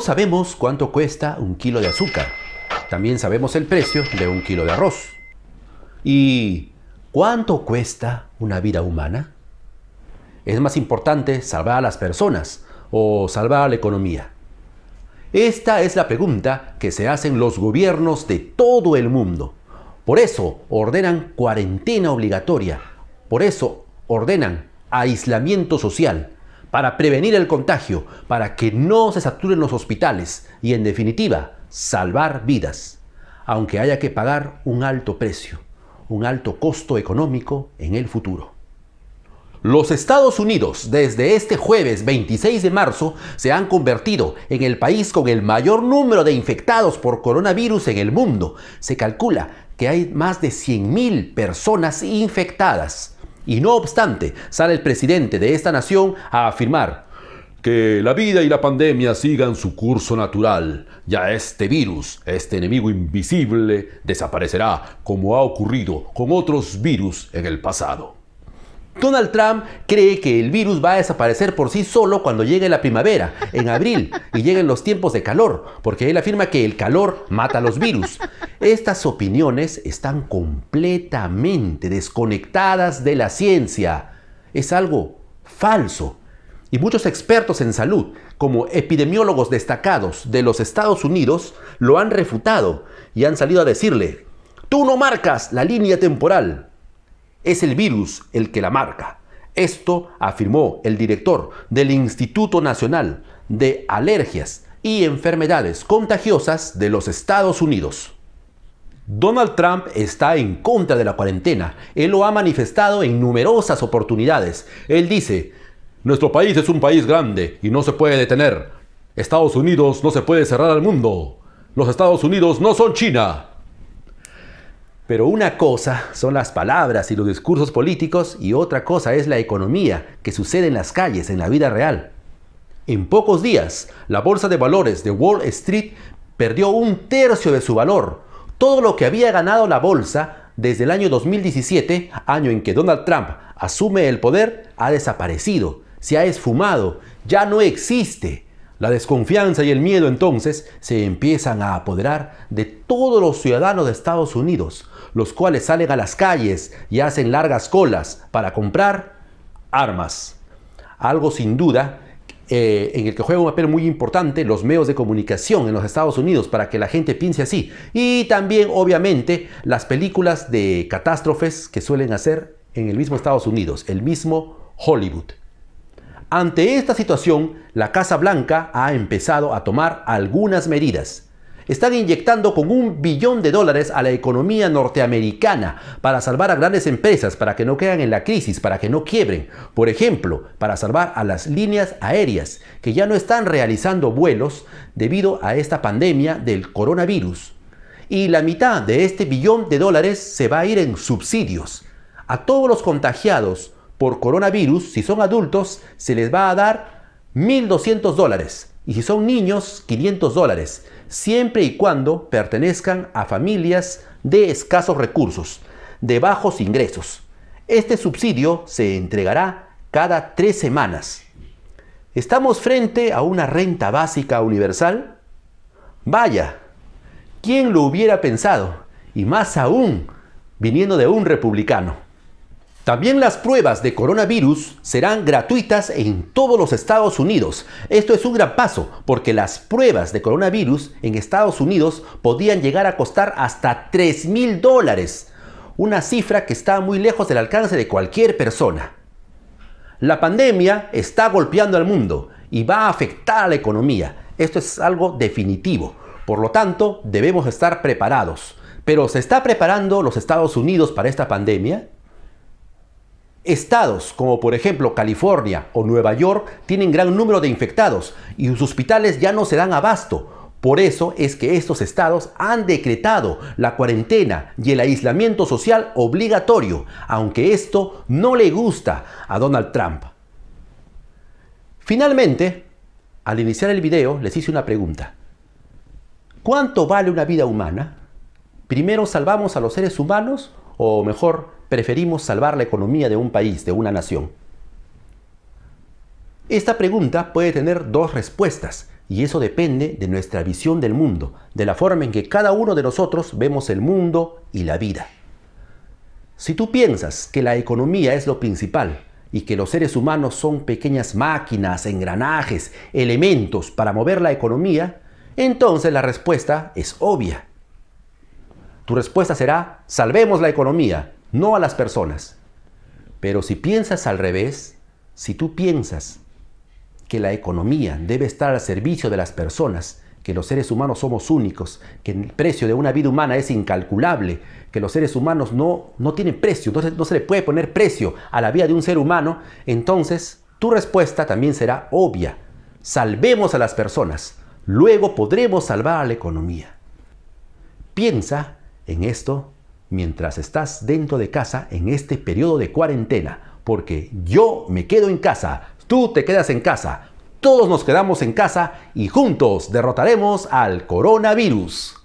sabemos cuánto cuesta un kilo de azúcar. También sabemos el precio de un kilo de arroz. ¿Y cuánto cuesta una vida humana? Es más importante salvar a las personas o salvar a la economía. Esta es la pregunta que se hacen los gobiernos de todo el mundo. Por eso ordenan cuarentena obligatoria. Por eso ordenan aislamiento social para prevenir el contagio, para que no se saturen los hospitales y, en definitiva, salvar vidas, aunque haya que pagar un alto precio, un alto costo económico en el futuro. Los Estados Unidos desde este jueves 26 de marzo se han convertido en el país con el mayor número de infectados por coronavirus en el mundo. Se calcula que hay más de 100.000 personas infectadas y no obstante, sale el presidente de esta nación a afirmar que la vida y la pandemia sigan su curso natural. Ya este virus, este enemigo invisible, desaparecerá como ha ocurrido con otros virus en el pasado. Donald Trump cree que el virus va a desaparecer por sí solo cuando llegue la primavera, en abril, y lleguen los tiempos de calor, porque él afirma que el calor mata los virus. Estas opiniones están completamente desconectadas de la ciencia. Es algo falso. Y muchos expertos en salud, como epidemiólogos destacados de los Estados Unidos, lo han refutado y han salido a decirle, tú no marcas la línea temporal, es el virus el que la marca. Esto afirmó el director del Instituto Nacional de Alergias y Enfermedades Contagiosas de los Estados Unidos. Donald Trump está en contra de la cuarentena. Él lo ha manifestado en numerosas oportunidades. Él dice, nuestro país es un país grande y no se puede detener. Estados Unidos no se puede cerrar al mundo. Los Estados Unidos no son China. Pero una cosa son las palabras y los discursos políticos y otra cosa es la economía que sucede en las calles, en la vida real. En pocos días, la bolsa de valores de Wall Street perdió un tercio de su valor todo lo que había ganado la bolsa desde el año 2017, año en que Donald Trump asume el poder, ha desaparecido, se ha esfumado, ya no existe. La desconfianza y el miedo entonces se empiezan a apoderar de todos los ciudadanos de Estados Unidos, los cuales salen a las calles y hacen largas colas para comprar armas. Algo sin duda eh, en el que juega un papel muy importante los medios de comunicación en los Estados Unidos para que la gente piense así. Y también, obviamente, las películas de catástrofes que suelen hacer en el mismo Estados Unidos, el mismo Hollywood. Ante esta situación, la Casa Blanca ha empezado a tomar algunas medidas están inyectando con un billón de dólares a la economía norteamericana para salvar a grandes empresas, para que no caigan en la crisis, para que no quiebren. Por ejemplo, para salvar a las líneas aéreas, que ya no están realizando vuelos debido a esta pandemia del coronavirus. Y la mitad de este billón de dólares se va a ir en subsidios. A todos los contagiados por coronavirus, si son adultos, se les va a dar 1.200 dólares y si son niños, 500 dólares, siempre y cuando pertenezcan a familias de escasos recursos, de bajos ingresos. Este subsidio se entregará cada tres semanas. ¿Estamos frente a una renta básica universal? Vaya, ¿quién lo hubiera pensado? Y más aún, viniendo de un republicano. También las pruebas de coronavirus serán gratuitas en todos los Estados Unidos. Esto es un gran paso porque las pruebas de coronavirus en Estados Unidos podían llegar a costar hasta 3 mil dólares, una cifra que está muy lejos del alcance de cualquier persona. La pandemia está golpeando al mundo y va a afectar a la economía. Esto es algo definitivo. Por lo tanto, debemos estar preparados. Pero ¿se está preparando los Estados Unidos para esta pandemia? Estados como por ejemplo California o Nueva York tienen gran número de infectados y sus hospitales ya no se dan abasto. Por eso es que estos estados han decretado la cuarentena y el aislamiento social obligatorio, aunque esto no le gusta a Donald Trump. Finalmente, al iniciar el video les hice una pregunta. ¿Cuánto vale una vida humana? ¿Primero salvamos a los seres humanos o mejor preferimos salvar la economía de un país, de una nación? Esta pregunta puede tener dos respuestas y eso depende de nuestra visión del mundo, de la forma en que cada uno de nosotros vemos el mundo y la vida. Si tú piensas que la economía es lo principal y que los seres humanos son pequeñas máquinas, engranajes, elementos para mover la economía, entonces la respuesta es obvia. Tu respuesta será, salvemos la economía, no a las personas. Pero si piensas al revés, si tú piensas que la economía debe estar al servicio de las personas, que los seres humanos somos únicos, que el precio de una vida humana es incalculable, que los seres humanos no, no tienen precio, no no se le puede poner precio a la vida de un ser humano, entonces tu respuesta también será obvia. Salvemos a las personas, luego podremos salvar a la economía. Piensa en esto mientras estás dentro de casa en este periodo de cuarentena, porque yo me quedo en casa, tú te quedas en casa, todos nos quedamos en casa y juntos derrotaremos al coronavirus.